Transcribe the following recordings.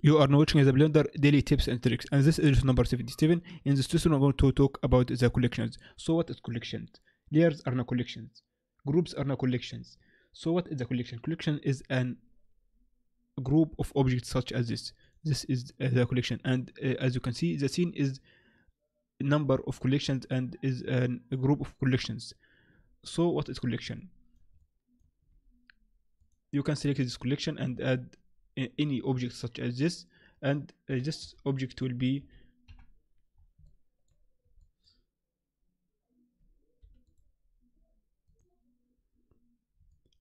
You are now watching the blender daily tips and tricks, and this is number 77. In this tutorial, I'm going to talk about the collections. So, what is collections? Layers are not collections. Groups are not collections. So, what is a collection? Collection is an group of objects such as this. This is the collection, and uh, as you can see, the scene is number of collections and is an, a group of collections. So, what is collection? You can select this collection and add any object such as this and uh, this object will be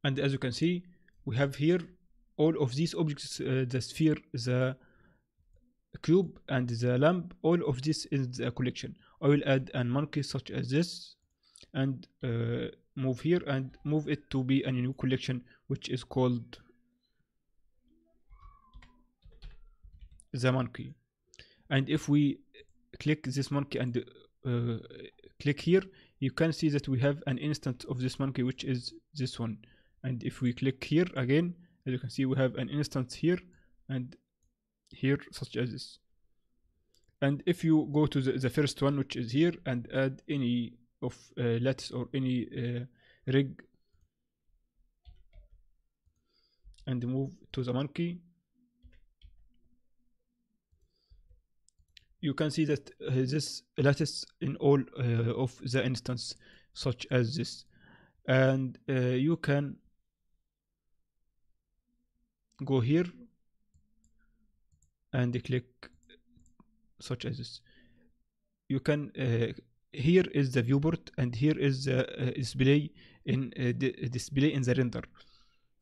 and as you can see we have here all of these objects uh, the sphere the cube and the lamp all of this is the collection i will add a monkey such as this and uh, move here and move it to be a new collection which is called the monkey and if we click this monkey and uh, click here you can see that we have an instance of this monkey which is this one and if we click here again as you can see we have an instance here and here such as this and if you go to the, the first one which is here and add any of uh, lattice or any uh, rig and move to the monkey you can see that uh, this lattice in all uh, of the instance such as this and uh, you can go here and click such as this you can uh, here is the viewport and here is the uh, display in uh, display in the render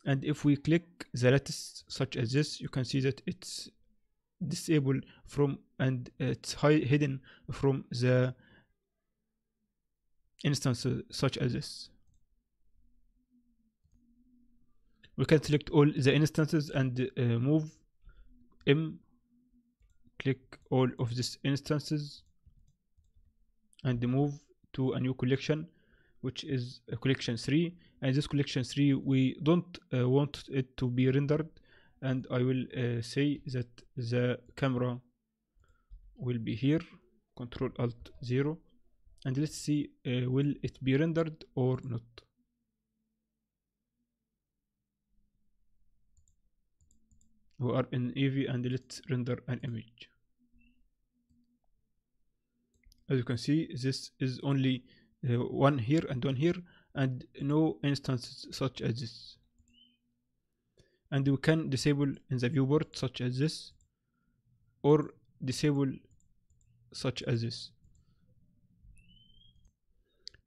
and if we click the lattice such as this you can see that it's disable from and it's hidden from the instances such as this we can select all the instances and uh, move m click all of these instances and move to a new collection which is uh, collection 3 and this collection 3 we don't uh, want it to be rendered and I will uh, say that the camera will be here control alt 0 and let's see uh, will it be rendered or not we are in AV and let's render an image as you can see this is only uh, one here and one here and no instances such as this and we can disable in the viewport such as this or disable such as this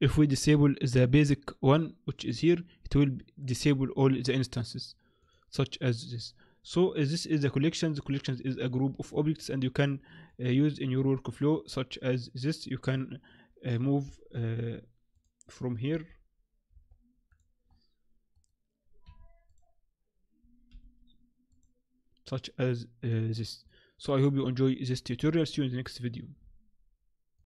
if we disable the basic one which is here it will disable all the instances such as this so uh, this is the collections the collections is a group of objects and you can uh, use in your workflow such as this you can uh, move uh, from here such as uh, this. So I hope you enjoy this tutorial. See you in the next video.